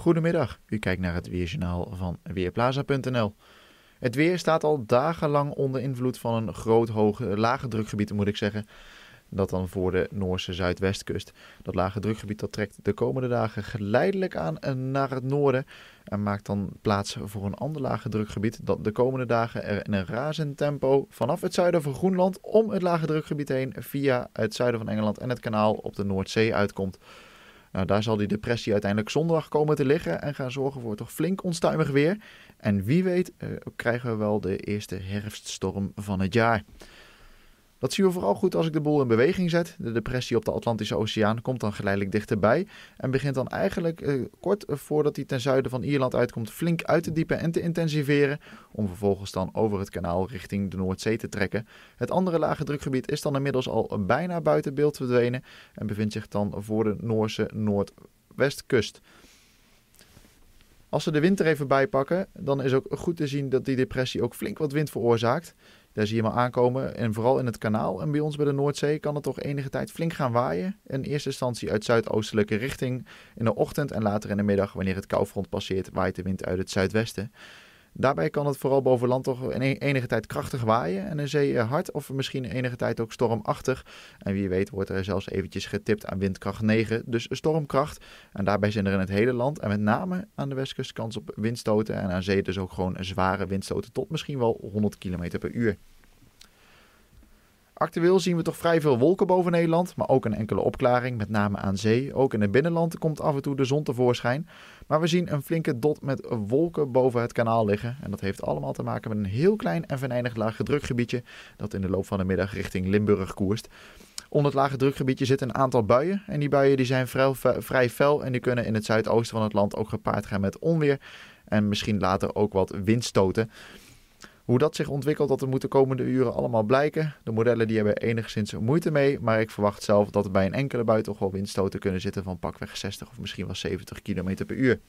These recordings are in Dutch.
Goedemiddag, u kijkt naar het Weerjournaal van Weerplaza.nl. Het weer staat al dagenlang onder invloed van een groot hoge, lage drukgebied, moet ik zeggen. Dat dan voor de Noorse zuidwestkust. Dat lage drukgebied dat trekt de komende dagen geleidelijk aan naar het noorden. En maakt dan plaats voor een ander lage drukgebied. Dat de komende dagen er in een razend tempo vanaf het zuiden van Groenland om het lage drukgebied heen. Via het zuiden van Engeland en het kanaal op de Noordzee uitkomt. Nou, daar zal die depressie uiteindelijk zondag komen te liggen en gaan zorgen voor toch flink onstuimig weer. En wie weet eh, krijgen we wel de eerste herfststorm van het jaar. Dat zien we vooral goed als ik de boel in beweging zet. De depressie op de Atlantische Oceaan komt dan geleidelijk dichterbij en begint dan eigenlijk eh, kort eh, voordat hij ten zuiden van Ierland uitkomt flink uit te diepen en te intensiveren, om vervolgens dan over het kanaal richting de Noordzee te trekken. Het andere lage drukgebied is dan inmiddels al bijna buiten beeld verdwenen en bevindt zich dan voor de Noorse noordwestkust. Als ze de wind er even bij pakken, dan is ook goed te zien dat die depressie ook flink wat wind veroorzaakt. Daar zie je hem aankomen. En vooral in het kanaal en bij ons bij de Noordzee kan het toch enige tijd flink gaan waaien. In eerste instantie uit zuidoostelijke richting in de ochtend en later in de middag, wanneer het koufront passeert, waait de wind uit het zuidwesten. Daarbij kan het vooral boven land toch e-, enige tijd krachtig waaien en een zee hard of misschien enige tijd ook stormachtig. En wie weet wordt er zelfs eventjes getipt aan windkracht 9, dus stormkracht. En daarbij zijn er in het hele land en met name aan de westkust kans op windstoten en aan zee dus ook gewoon zware windstoten tot misschien wel 100 km per uur. Actueel zien we toch vrij veel wolken boven Nederland, maar ook een enkele opklaring, met name aan zee. Ook in het binnenland komt af en toe de zon tevoorschijn. Maar we zien een flinke dot met wolken boven het kanaal liggen. En dat heeft allemaal te maken met een heel klein en venijnig lage drukgebiedje dat in de loop van de middag richting Limburg koerst. Onder het lage drukgebiedje zitten een aantal buien. En die buien die zijn vrij fel en die kunnen in het zuidoosten van het land ook gepaard gaan met onweer. En misschien later ook wat windstoten. Hoe dat zich ontwikkelt, dat moet de komende uren allemaal blijken. De modellen die hebben enigszins moeite mee, maar ik verwacht zelf dat er bij een enkele bui toch wel windstoten kunnen zitten van pakweg 60 of misschien wel 70 km per uur.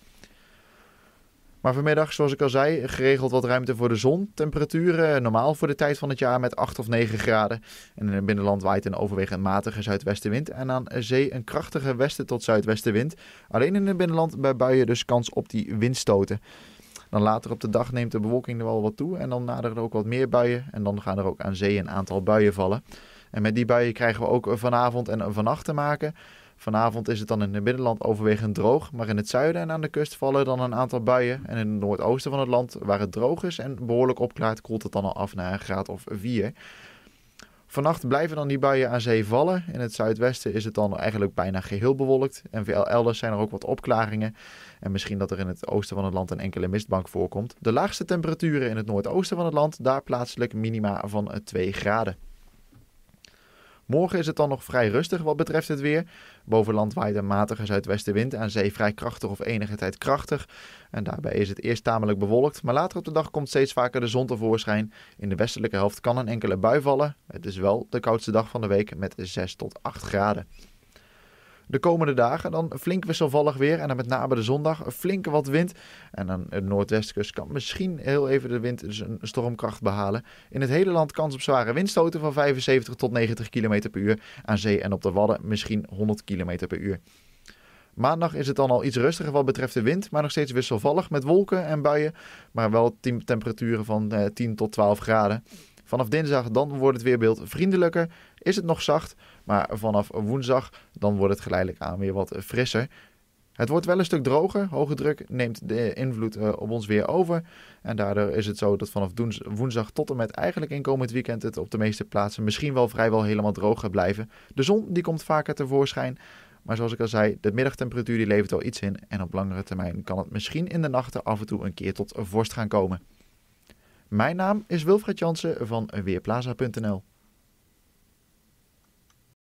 Maar vanmiddag, zoals ik al zei, geregeld wat ruimte voor de zon. Temperaturen normaal voor de tijd van het jaar met 8 of 9 graden. En in het binnenland waait een overwegend matige zuidwestenwind en aan zee een krachtige westen tot zuidwestenwind. Alleen in het binnenland bij buien dus kans op die windstoten. Dan later op de dag neemt de bewolking er wel wat toe en dan naderen er ook wat meer buien. En dan gaan er ook aan zee een aantal buien vallen. En met die buien krijgen we ook vanavond en vannacht te maken. Vanavond is het dan in het binnenland overwegend droog, maar in het zuiden en aan de kust vallen dan een aantal buien. En in het noordoosten van het land, waar het droog is en behoorlijk opklaart, koelt het dan al af naar een graad of 4. Vannacht blijven dan die buien aan zee vallen. In het zuidwesten is het dan eigenlijk bijna geheel bewolkt. En veel elders zijn er ook wat opklaringen. En misschien dat er in het oosten van het land een enkele mistbank voorkomt. De laagste temperaturen in het noordoosten van het land, daar plaatselijk minima van 2 graden. Morgen is het dan nog vrij rustig wat betreft het weer. Bovenland land waait een matige zuidwestenwind, aan zee vrij krachtig of enige tijd krachtig. En daarbij is het eerst tamelijk bewolkt, maar later op de dag komt steeds vaker de zon tevoorschijn. In de westelijke helft kan een enkele bui vallen. Het is wel de koudste dag van de week met 6 tot 8 graden de komende dagen dan flink wisselvallig weer. En dan met name de zondag flinke wat wind. En dan de noordwestkust kan misschien heel even de wind, dus een stormkracht behalen. In het hele land kans op zware windstoten van 75 tot 90 km per uur. Aan zee en op de wadden misschien 100 km per uur. Maandag is het dan al iets rustiger wat betreft de wind, maar nog steeds wisselvallig met wolken en buien, maar wel temperaturen van 10 eh, tot 12 graden. Vanaf dinsdag dan wordt het weerbeeld vriendelijker is het nog zacht, maar vanaf woensdag dan wordt het geleidelijk aan weer wat frisser. Het wordt wel een stuk droger. Hoge druk neemt de invloed eh, op ons weer over. En daardoor is het zo dat vanaf woensdag tot en met eigenlijk inkomend weekend het op de meeste plaatsen misschien wel vrijwel helemaal droog gaat blijven. De zon die komt vaker tevoorschijn. Maar zoals ik al zei, de middagtemperatuur die levert al iets in. En op langere termijn kan het misschien in de nachten af en toe een keer tot vorst gaan komen. Mijn naam is Wilfred Jansen van Weerplaza.nl.